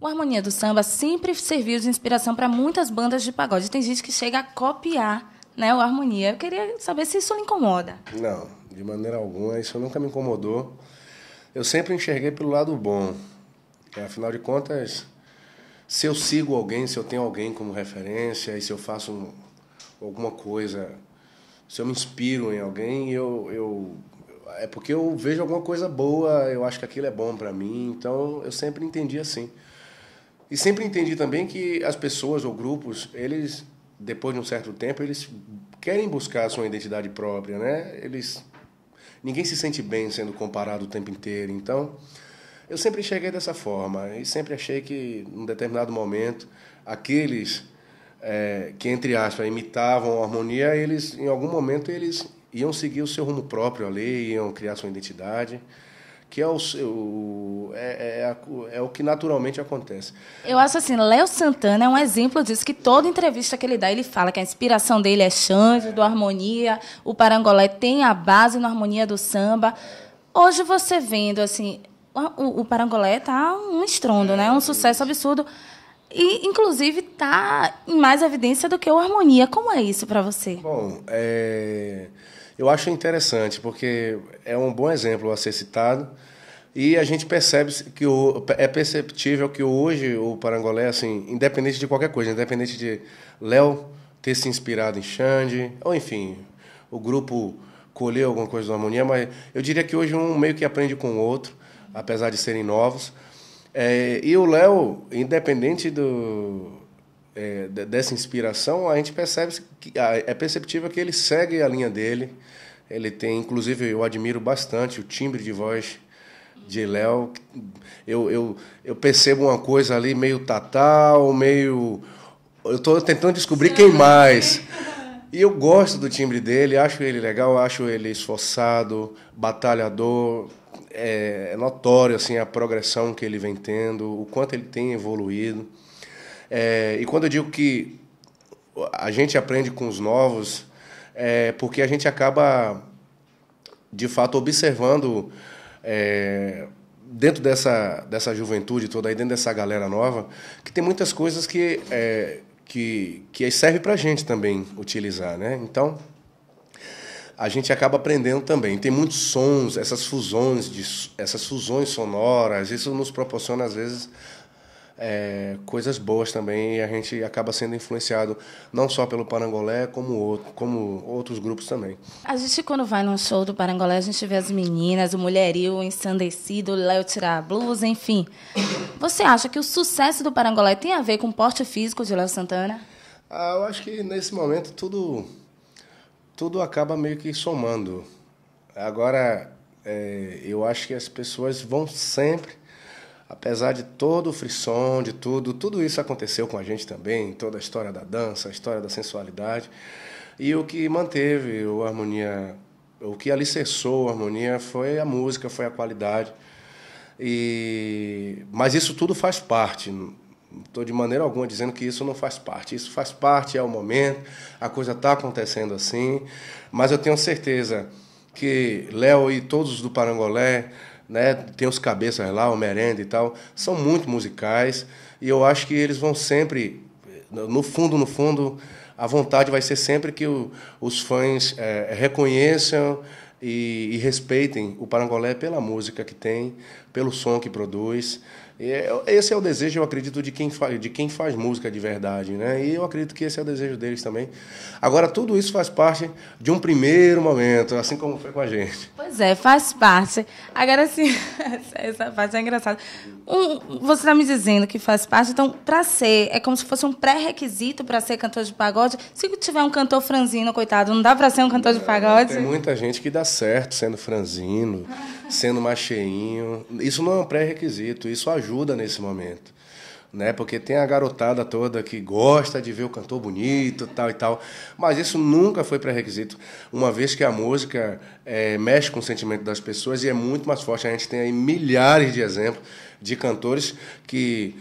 O Harmonia do Samba sempre serviu de inspiração para muitas bandas de pagode. Tem gente que chega a copiar né, o Harmonia. Eu queria saber se isso lhe incomoda. Não, de maneira alguma. Isso nunca me incomodou. Eu sempre enxerguei pelo lado bom. Afinal de contas, se eu sigo alguém, se eu tenho alguém como referência e se eu faço um, alguma coisa, se eu me inspiro em alguém, eu, eu é porque eu vejo alguma coisa boa, eu acho que aquilo é bom para mim, então eu sempre entendi assim. E sempre entendi também que as pessoas ou grupos, eles, depois de um certo tempo, eles querem buscar a sua identidade própria, né? Eles. Ninguém se sente bem sendo comparado o tempo inteiro. Então, eu sempre cheguei dessa forma e sempre achei que, num determinado momento, aqueles é, que, entre aspas, imitavam a harmonia, eles, em algum momento, eles iam seguir o seu rumo próprio ali, iam criar sua identidade que é o, é, é, é, é, o que naturalmente acontece. Eu acho assim, Léo Santana é um exemplo disso, que toda entrevista que ele dá, ele fala que a inspiração dele é Xande, do Harmonia, o Parangolé tem a base na harmonia do samba. Hoje você vendo, assim, o, o Parangolé tá um estrondo, né? é, né? Um sucesso absurdo. E, inclusive, tá em mais evidência do que o Harmonia. Como é isso para você? Bom, é eu acho interessante, porque é um bom exemplo a ser citado. E a gente percebe que o, é perceptível que hoje o Parangolé, assim, independente de qualquer coisa, independente de Léo ter se inspirado em Xande, ou enfim, o grupo colher alguma coisa do harmonia, mas eu diria que hoje um meio que aprende com o outro, apesar de serem novos. É, e o Léo, independente do, é, dessa inspiração, a gente percebe que é perceptível que ele segue a linha dele. Ele tem, inclusive, eu admiro bastante o timbre de voz de Léo. Eu, eu, eu percebo uma coisa ali meio tatal, meio. Eu estou tentando descobrir quem mais. E eu gosto do timbre dele, acho ele legal, acho ele esforçado, batalhador. É, é notório assim a progressão que ele vem tendo, o quanto ele tem evoluído. É, e quando eu digo que a gente aprende com os novos, é porque a gente acaba, de fato, observando é, dentro dessa, dessa juventude toda, aí, dentro dessa galera nova, que tem muitas coisas que, é, que, que serve para a gente também utilizar. Né? Então, a gente acaba aprendendo também. Tem muitos sons, essas fusões, de, essas fusões sonoras, isso nos proporciona às vezes é, coisas boas também e a gente acaba sendo influenciado não só pelo Parangolé, como, outro, como outros grupos também. A gente, quando vai num show do Parangolé, a gente vê as meninas, o mulherio ensandecido, o Léo tirar a blusa, enfim. Você acha que o sucesso do Parangolé tem a ver com o porte físico de Léo Santana? Ah, eu acho que nesse momento tudo, tudo acaba meio que somando. Agora, é, eu acho que as pessoas vão sempre apesar de todo o frisson, de tudo, tudo isso aconteceu com a gente também, toda a história da dança, a história da sensualidade. E o que manteve o harmonia, o que alicerçou a harmonia foi a música, foi a qualidade. E mas isso tudo faz parte. Não estou de maneira alguma dizendo que isso não faz parte. Isso faz parte, é o momento, a coisa está acontecendo assim. Mas eu tenho certeza que Léo e todos do Parangolé, né? Tem os cabeças lá, o Merenda e tal, são muito musicais e eu acho que eles vão sempre, no fundo, no fundo, a vontade vai ser sempre que o, os fãs é, reconheçam e, e respeitem o Parangolé pela música que tem, pelo som que produz é, esse é o desejo, eu acredito, de quem, faz, de quem faz música de verdade, né? E eu acredito que esse é o desejo deles também. Agora, tudo isso faz parte de um primeiro momento, assim como foi com a gente. Pois é, faz parte. Agora, sim, essa parte é engraçada. Um, você está me dizendo que faz parte, então, para ser, é como se fosse um pré-requisito para ser cantor de pagode. Se tiver um cantor franzino, coitado, não dá para ser um cantor de pagode? Tem muita gente que dá certo sendo franzino. Ah sendo mais cheinho. Isso não é um pré-requisito, isso ajuda nesse momento. Né? Porque tem a garotada toda que gosta de ver o cantor bonito, tal e tal, mas isso nunca foi pré-requisito, uma vez que a música é, mexe com o sentimento das pessoas e é muito mais forte. A gente tem aí milhares de exemplos de cantores que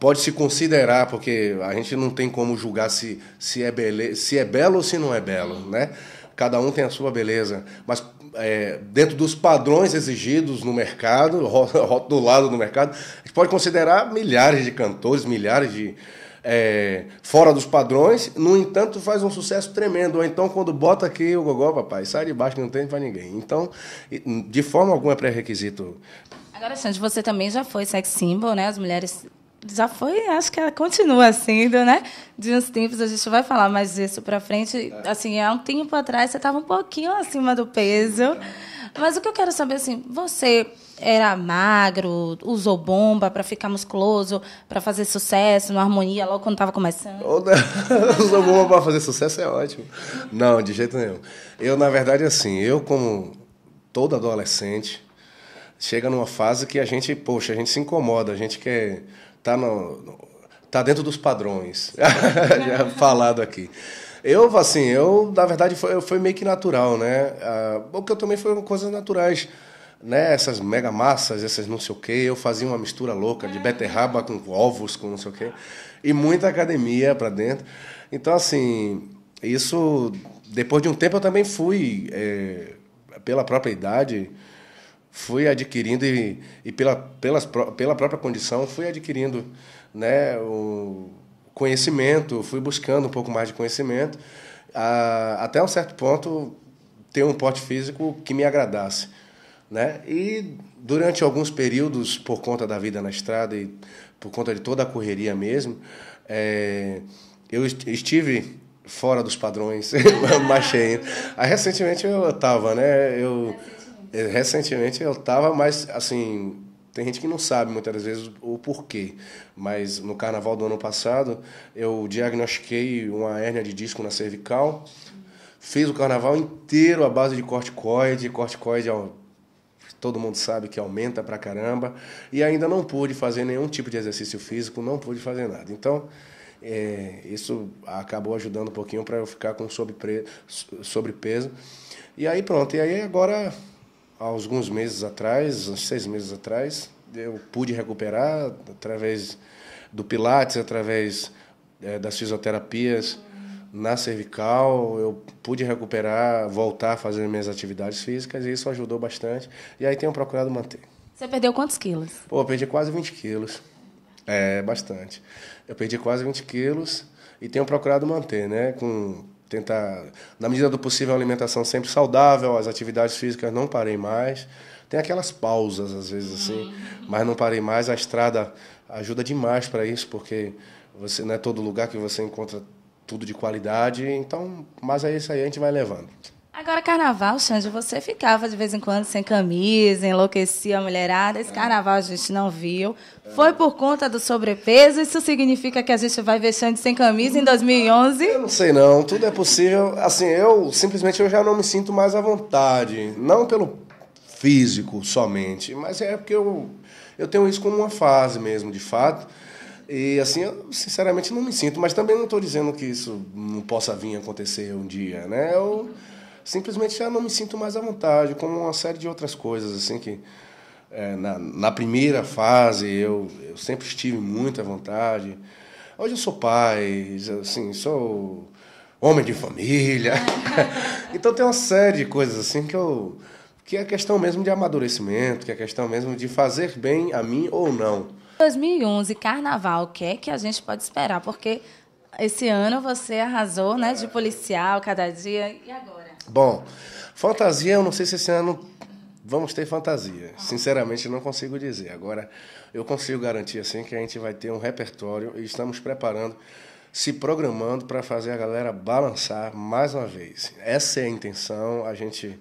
pode se considerar, porque a gente não tem como julgar se, se, é, bele, se é belo ou se não é belo, né? cada um tem a sua beleza, mas é, dentro dos padrões exigidos no mercado, rotulado no mercado, a gente pode considerar milhares de cantores, milhares de. É, fora dos padrões, no entanto, faz um sucesso tremendo. Ou então, quando bota aqui o gogó, papai, sai de baixo, não tem para ninguém. Então, de forma alguma é pré-requisito. Agora, Xande, você também já foi sex symbol, né? As mulheres já foi, acho que ela continua sendo, né? De uns tempos a gente vai falar mais disso para frente. É. Assim, há um tempo atrás você estava um pouquinho acima do peso. Mas o que eu quero saber assim, você era magro, usou bomba para ficar musculoso, para fazer sucesso, no harmonia logo quando estava começando? usou bomba para fazer sucesso é ótimo. Não, de jeito nenhum. Eu na verdade assim, eu como todo adolescente chega numa fase que a gente, poxa, a gente se incomoda, a gente quer tá, no, no, tá dentro dos padrões, já falado aqui. Eu, assim, eu, na verdade, foi, foi meio que natural, né? Ah, o que eu também com coisas naturais, né? Essas mega massas, essas não sei o quê. Eu fazia uma mistura louca de beterraba com ovos, com não sei o quê. E muita academia para dentro. Então, assim, isso... Depois de um tempo eu também fui, é, pela própria idade fui adquirindo e, e pela, pelas, pela própria condição fui adquirindo né, o conhecimento, fui buscando um pouco mais de conhecimento, a, até um certo ponto ter um porte físico que me agradasse. Né? E durante alguns períodos, por conta da vida na estrada e por conta de toda a correria mesmo, é, eu estive fora dos padrões, mais cheio. Aí, recentemente eu estava, né? Eu, é, recentemente eu estava, mas assim, tem gente que não sabe muitas das vezes o porquê, mas no carnaval do ano passado eu diagnostiquei uma hérnia de disco na cervical, fiz o carnaval inteiro à base de corticoide, corticoide é todo mundo sabe que aumenta pra caramba, e ainda não pude fazer nenhum tipo de exercício físico, não pude fazer nada. Então, é, isso acabou ajudando um pouquinho para eu ficar com sobrepeso, sobrepeso. E aí pronto, e aí agora alguns meses atrás, seis meses atrás, eu pude recuperar através do Pilates, através é, das fisioterapias na cervical, eu pude recuperar, voltar a fazer minhas atividades físicas e isso ajudou bastante. E aí tenho procurado manter. Você perdeu quantos quilos? Pô, eu perdi quase 20 quilos. É, bastante. Eu perdi quase 20 quilos e tenho procurado manter, né? Com tentar, na medida do possível, a alimentação sempre saudável, as atividades físicas não parei mais. Tem aquelas pausas, às vezes, uhum. assim, mas não parei mais. A estrada ajuda demais para isso, porque você não é todo lugar que você encontra tudo de qualidade. Então, mas é isso aí, a gente vai levando. Agora, carnaval, Xande, você ficava de vez em quando sem camisa, enlouquecia a mulherada. Esse carnaval a gente não viu. Foi por conta do sobrepeso? Isso significa que a gente vai ver Xande sem camisa em 2011? Hum, eu não sei, não. Tudo é possível. Assim, eu simplesmente eu já não me sinto mais à vontade. Não pelo físico somente, mas é porque eu, eu tenho isso como uma fase mesmo, de fato. E assim, eu sinceramente não me sinto, mas também não estou dizendo que isso não possa vir acontecer um dia, né? Eu simplesmente já não me sinto mais à vontade, como uma série de outras coisas, assim, que é, na, na, primeira fase eu, eu sempre estive muito à vontade. Hoje eu sou pai, assim, sou homem de família. então tem uma série de coisas assim que eu que é questão mesmo de amadurecimento, que é questão mesmo de fazer bem a mim ou não. 2011, carnaval, o que é que a gente pode esperar? Porque esse ano você arrasou, né, de é. policial cada dia. E agora? Bom, fantasia, eu não sei se esse ano vamos ter fantasia. Sinceramente, não consigo dizer. Agora, eu consigo garantir assim que a gente vai ter um repertório e estamos preparando, se programando para fazer a galera balançar mais uma vez. Essa é a intenção. A gente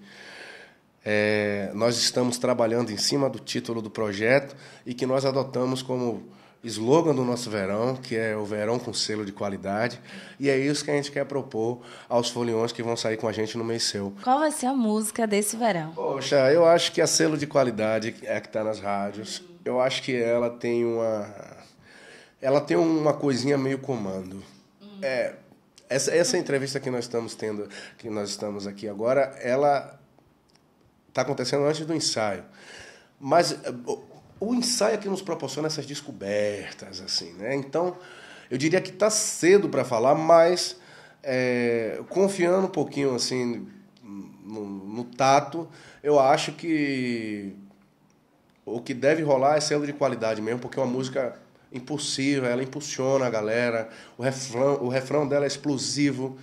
é, nós estamos trabalhando em cima do título do projeto e que nós adotamos como slogan do nosso verão, que é o verão com selo de qualidade. E é isso que a gente quer propor aos foliões que vão sair com a gente no mês seu. Qual vai ser a música desse verão? Poxa, eu acho que a selo de qualidade é a que está nas rádios. Eu acho que ela tem uma. Ela tem uma coisinha meio comando. Hum. É, essa, essa entrevista que nós estamos tendo, que nós estamos aqui agora, ela está acontecendo antes do ensaio. Mas eh, o ensaio é que nos proporciona essas descobertas, assim, né? Então, eu diria que está cedo para falar, mas é, confiando um pouquinho, assim, no, no, tato, eu acho que o que deve rolar é selo de qualidade mesmo, porque é uma música impulsiva, ela impulsiona a galera, o refrão, o refrão dela é explosivo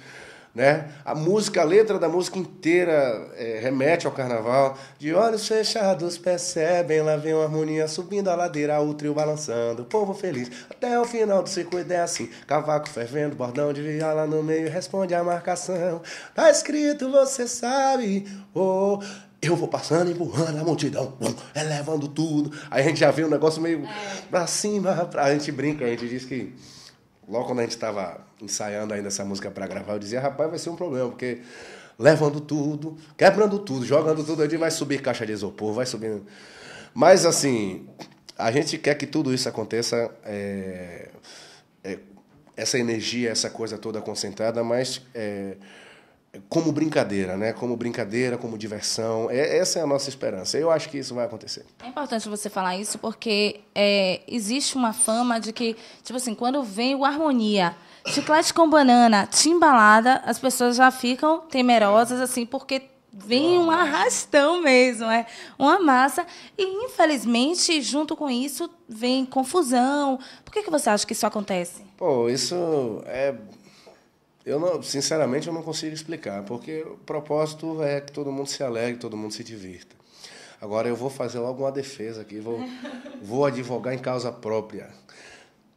né? A música, a letra da música inteira é, remete ao carnaval. De olhos fechados percebem, lá vem uma harmonia subindo a ladeira, o trio balançando, o povo feliz. Até o final do circuito é assim, cavaco fervendo, bordão de viola no meio, responde a marcação. Tá escrito, você sabe, oh... Eu vou passando, empurrando a multidão, elevando tudo. Aí a gente já vê um negócio meio é. pra cima, pra... a gente brinca, a gente diz que Logo quando a gente estava ensaiando ainda essa música para gravar, eu dizia, rapaz, vai ser um problema, porque levando tudo, quebrando tudo, jogando tudo, ele vai subir caixa de isopor, vai subir. Mas assim, a gente quer que tudo isso aconteça, é, é, essa energia, essa coisa toda concentrada, mas é, como brincadeira, né? Como brincadeira, como diversão. É, essa é a nossa esperança. Eu acho que isso vai acontecer. É importante você falar isso porque é, existe uma fama de que, tipo assim, quando vem o harmonia, chiclete com banana, timbalada, as pessoas já ficam temerosas, assim, porque vem um arrastão mesmo, é uma massa. E, infelizmente, junto com isso, vem confusão. Por que, que você acha que isso acontece? Pô, isso é eu não, sinceramente eu não consigo explicar, porque o propósito é que todo mundo se alegre, todo mundo se divirta. Agora eu vou fazer logo uma defesa aqui, vou, vou advogar em causa própria.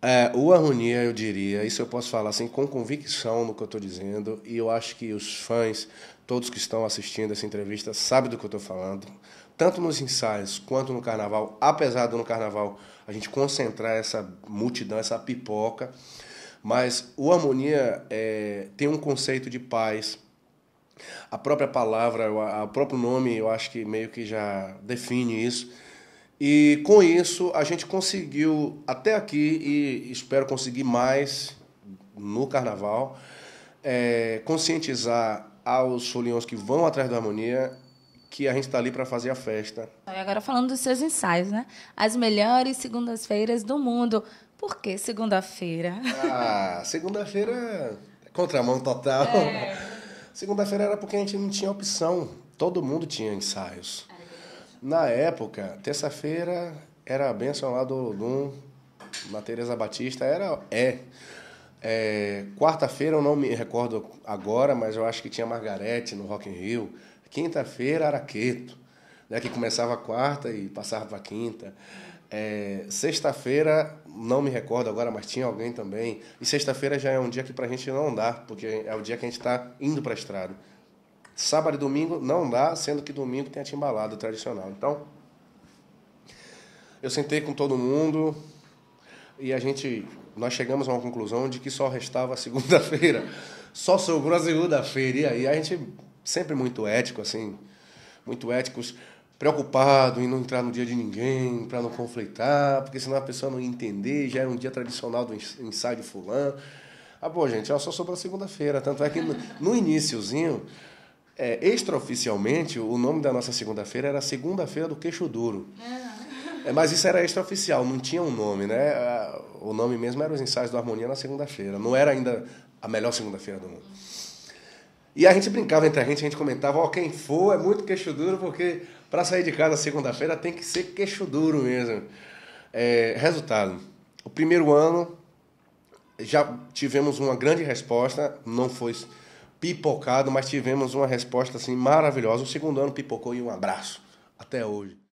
É, o Arronia, eu diria, isso eu posso falar assim com convicção no que eu estou dizendo, e eu acho que os fãs, todos que estão assistindo essa entrevista, sabem do que eu estou falando, tanto nos ensaios quanto no carnaval, apesar do no carnaval a gente concentrar essa multidão, essa pipoca, mas o Harmonia é, tem um conceito de paz. A própria palavra, o próprio nome, eu acho que meio que já define isso. E com isso a gente conseguiu até aqui e espero conseguir mais no carnaval é, conscientizar aos foliões que vão atrás da harmonia que a gente está ali para fazer a festa. E agora falando dos seus ensaios, né? As melhores segundas-feiras do mundo. Por que segunda-feira? Ah, segunda-feira é contramão total. É. Segunda-feira era porque a gente não tinha opção. Todo mundo tinha ensaios. Na época, terça-feira era a benção lá do Olodum, na Tereza Batista, era é. é Quarta-feira eu não me recordo agora, mas eu acho que tinha Margarete no Rock in Rio. Quinta-feira, Araqueto, né, que começava a quarta e passava para quinta. É, sexta-feira, não me recordo agora, mas tinha alguém também. E sexta-feira já é um dia que pra gente não dá, porque é o dia que a gente tá indo pra estrada. Sábado e domingo não dá, sendo que domingo tem a timbalada tradicional. Então, eu sentei com todo mundo e a gente, nós chegamos a uma conclusão de que só restava segunda-feira. Só sobrou a segunda-feira. E aí a gente, sempre muito ético, assim, muito éticos preocupado em não entrar no dia de ninguém, para não conflitar, porque senão a pessoa não ia entender, já era um dia tradicional do ensaio de fulano. Ah, pô, gente, só sobrou segunda-feira. Tanto é que no, no iníciozinho, é, extraoficialmente, o nome da nossa segunda-feira era Segunda-feira do Queixo Duro. É, mas isso era extraoficial, não tinha um nome, né? Ah, o nome mesmo era os ensaios do Harmonia na segunda-feira. Não era ainda a melhor segunda-feira do mundo. E a gente brincava entre a gente, a gente comentava, ó, oh, quem for é muito queixo duro, porque para sair de casa segunda-feira tem que ser queixo duro mesmo. É, resultado: o primeiro ano já tivemos uma grande resposta, não foi pipocado, mas tivemos uma resposta assim maravilhosa. O segundo ano pipocou e um abraço. Até hoje.